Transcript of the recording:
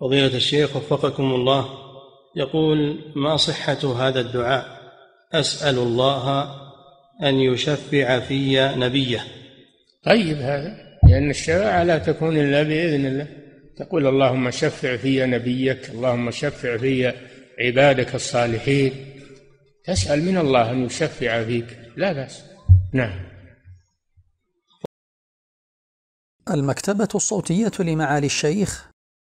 فضيلة الشيخ وفقكم الله يقول ما صحة هذا الدعاء أسأل الله أن يشفع في نبيه طيب هذا لأن الشفاعة لا تكون إلا بإذن الله تقول اللهم شفع في نبيك اللهم شفع في عبادك الصالحين تسأل من الله أن يشفع فيك لا بأس نعم المكتبة الصوتية لمعالي الشيخ